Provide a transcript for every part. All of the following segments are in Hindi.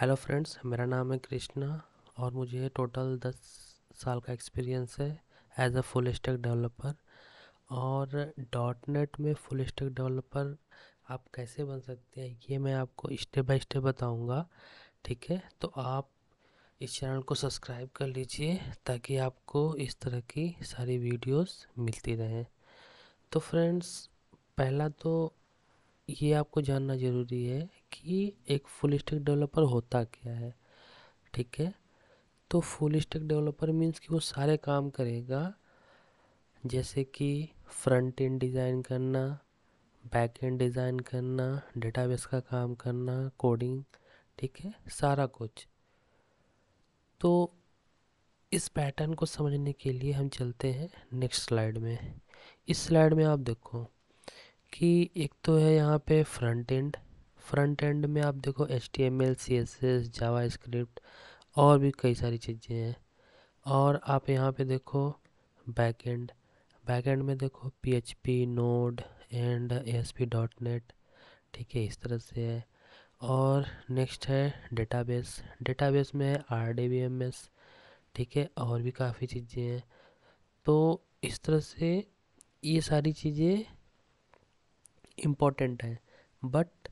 हेलो फ्रेंड्स मेरा नाम है कृष्णा और मुझे टोटल दस साल का एक्सपीरियंस है as a full stack developer और डॉट नेट में फुल स्टैक डेवलपर आप कैसे बन सकते हैं ये मैं आपको स्टेप बाय स्टेप बताऊंगा ठीक है तो आप इस चैनल को सब्सक्राइब कर लीजिए ताकि आपको इस तरह की सारी वीडियोस मिलती रहें तो फ्रेंड्स पहला तो ये आपको जानना ज़रूरी है कि एक फुल स्टैक डेवलपर होता क्या है ठीक है तो फुल स्टैक डेवलपर मीन्स कि वो सारे काम करेगा जैसे कि फ्रंट एंड डिज़ाइन करना बैक एंड डिज़ाइन करना डेटाबेस का काम करना कोडिंग ठीक है सारा कुछ तो इस पैटर्न को समझने के लिए हम चलते हैं नेक्स्ट स्लाइड में इस स्लाइड में आप देखो कि एक तो है यहाँ पे फ्रंट एंड फ्रंट एंड में आप देखो H T M L C S S JavaScript और भी कई सारी चीज़ें हैं और आप यहाँ पे देखो बैक एंड बैक एंड में देखो P H P Node and S P dot net ठीक है इस तरह से है और नेक्स्ट है डेटाबेस डेटाबेस में है R D B M S ठीक है और भी काफ़ी चीज़ें हैं तो इस तरह से ये सारी चीज़ें इम्पोर्टेंट हैं बट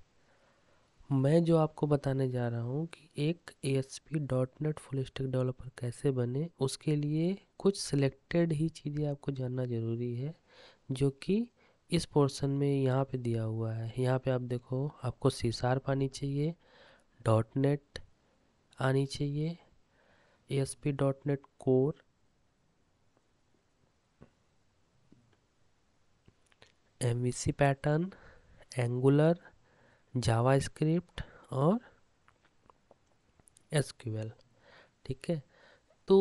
मैं जो आपको बताने जा रहा हूँ कि एक A S P dot net full stack developer कैसे बने उसके लिए कुछ सिलेक्टेड ही चीज़ें आपको जानना ज़रूरी है जो कि इस पोर्शन में यहाँ पे दिया हुआ है यहाँ पे आप देखो आपको सी पानी चाहिए डॉट नेट आनी चाहिए A S P dot net core M V C pattern Angular JavaScript और एसक्यूएल ठीक है तो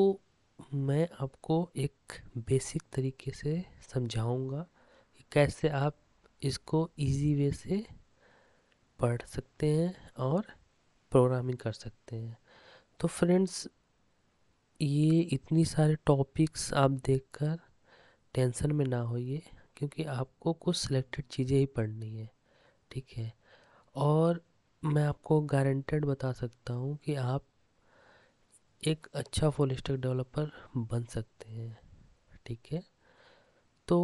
मैं आपको एक बेसिक तरीके से समझाऊंगा कि कैसे आप इसको इजी वे से पढ़ सकते हैं और प्रोग्रामिंग कर सकते हैं तो फ्रेंड्स ये इतनी सारे टॉपिक्स आप देखकर टेंशन में ना होइए क्योंकि आपको कुछ सिलेक्टेड चीज़ें ही पढ़नी है ठीक है और मैं आपको गारंटेड बता सकता हूँ कि आप एक अच्छा फुल स्टैक डेवलपर बन सकते हैं ठीक है तो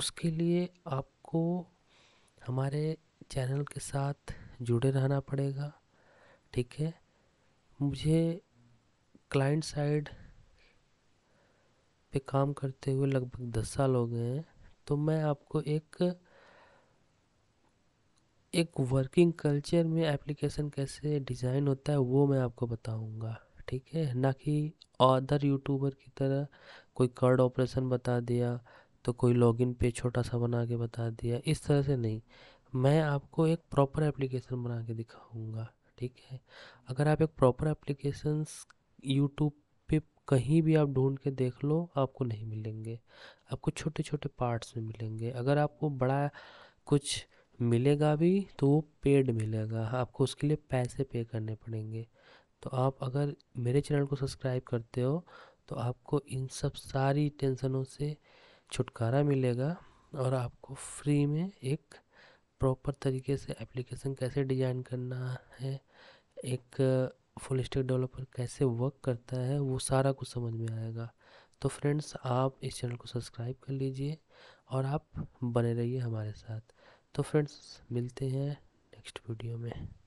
उसके लिए आपको हमारे चैनल के साथ जुड़े रहना पड़ेगा ठीक है मुझे क्लाइंट साइड पे काम करते हुए लगभग दस साल हो गए हैं तो मैं आपको एक एक वर्किंग कल्चर में एप्लीकेशन कैसे डिज़ाइन होता है वो मैं आपको बताऊंगा ठीक है ना कि अदर यूट्यूबर की तरह कोई कर्ड ऑपरेशन बता दिया तो कोई लॉगिन पे छोटा सा बना के बता दिया इस तरह से नहीं मैं आपको एक प्रॉपर एप्लीकेशन बना के दिखाऊंगा ठीक है अगर आप एक प्रॉपर एप्लीकेशन यूट्यूब पे कहीं भी आप ढूंढ के देख लो आपको नहीं मिलेंगे आपको छोटे छोटे पार्ट्स में मिलेंगे अगर आपको बड़ा कुछ मिलेगा भी तो वो पेड मिलेगा आपको उसके लिए पैसे पे करने पड़ेंगे तो आप अगर मेरे चैनल को सब्सक्राइब करते हो तो आपको इन सब सारी टेंशनों से छुटकारा मिलेगा और आपको फ्री में एक प्रॉपर तरीके से एप्लीकेशन कैसे डिज़ाइन करना है एक फुल स्टेक डेवलपर कैसे वर्क करता है वो सारा कुछ समझ में आएगा तो फ्रेंड्स आप इस चैनल को सब्सक्राइब कर लीजिए और आप बने रहिए हमारे साथ तो फ्रेंड्स मिलते हैं नेक्स्ट वीडियो में